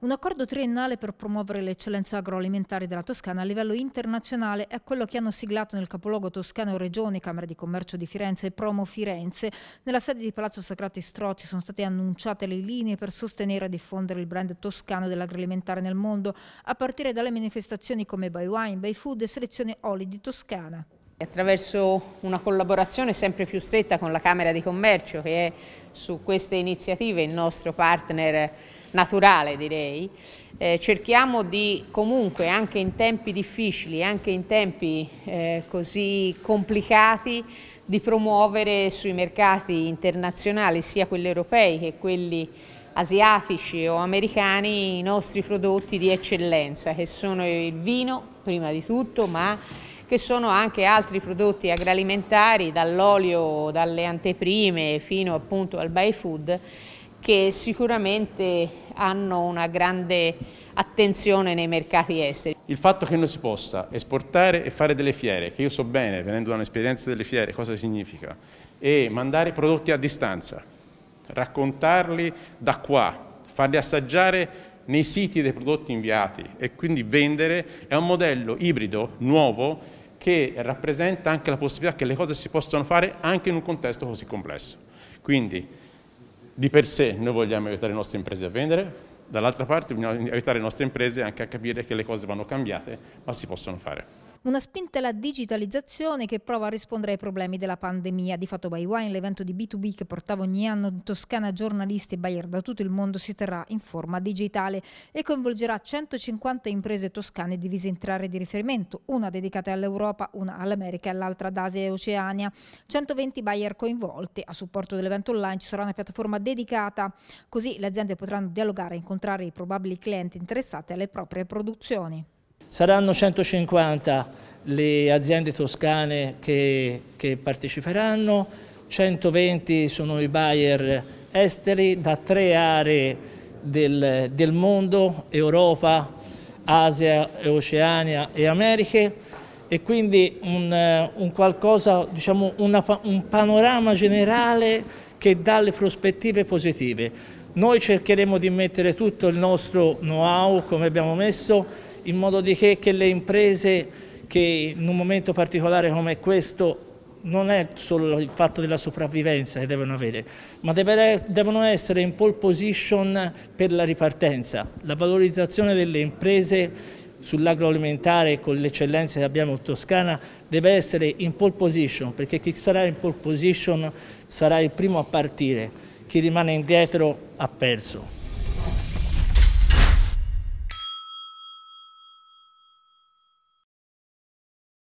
Un accordo triennale per promuovere l'eccellenza agroalimentare della Toscana a livello internazionale è quello che hanno siglato nel capoluogo toscano Regione, Camera di Commercio di Firenze e Promo Firenze. Nella sede di Palazzo Sacrati Strozzi sono state annunciate le linee per sostenere e diffondere il brand toscano dell'agroalimentare nel mondo, a partire dalle manifestazioni come By Wine, By Food e Selezione Oli di Toscana. Attraverso una collaborazione sempre più stretta con la Camera di Commercio, che è su queste iniziative il nostro partner naturale direi, eh, cerchiamo di comunque anche in tempi difficili, anche in tempi eh, così complicati, di promuovere sui mercati internazionali, sia quelli europei che quelli asiatici o americani, i nostri prodotti di eccellenza, che sono il vino prima di tutto, ma che sono anche altri prodotti agroalimentari, dall'olio, dalle anteprime fino appunto al food che sicuramente hanno una grande attenzione nei mercati esteri. Il fatto che noi si possa esportare e fare delle fiere, che io so bene, venendo da un'esperienza delle fiere, cosa significa, e mandare prodotti a distanza, raccontarli da qua, farli assaggiare nei siti dei prodotti inviati e quindi vendere, è un modello ibrido, nuovo, che rappresenta anche la possibilità che le cose si possono fare anche in un contesto così complesso. Quindi di per sé noi vogliamo aiutare le nostre imprese a vendere, dall'altra parte bisogna aiutare le nostre imprese anche a capire che le cose vanno cambiate, ma si possono fare. Una spinta alla digitalizzazione che prova a rispondere ai problemi della pandemia. Di fatto by Wine, l'evento di B2B che portava ogni anno in Toscana giornalisti e buyer da tutto il mondo, si terrà in forma digitale e coinvolgerà 150 imprese toscane divise in tre aree di riferimento, una dedicata all'Europa, una all'America e l'altra ad Asia e Oceania. 120 buyer coinvolti. A supporto dell'evento online ci sarà una piattaforma dedicata, così le aziende potranno dialogare e incontrare i probabili clienti interessati alle proprie produzioni. Saranno 150 le aziende toscane che, che parteciperanno, 120 sono i buyer esteri da tre aree del, del mondo, Europa, Asia, Oceania e Americhe e quindi un, un, qualcosa, diciamo una, un panorama generale che dà le prospettive positive. Noi cercheremo di mettere tutto il nostro know-how, come abbiamo messo, in modo di che, che le imprese che in un momento particolare come questo non è solo il fatto della sopravvivenza che devono avere, ma devono essere in pole position per la ripartenza. La valorizzazione delle imprese sull'agroalimentare con le eccellenze che abbiamo in Toscana deve essere in pole position, perché chi sarà in pole position sarà il primo a partire chi rimane indietro ha perso.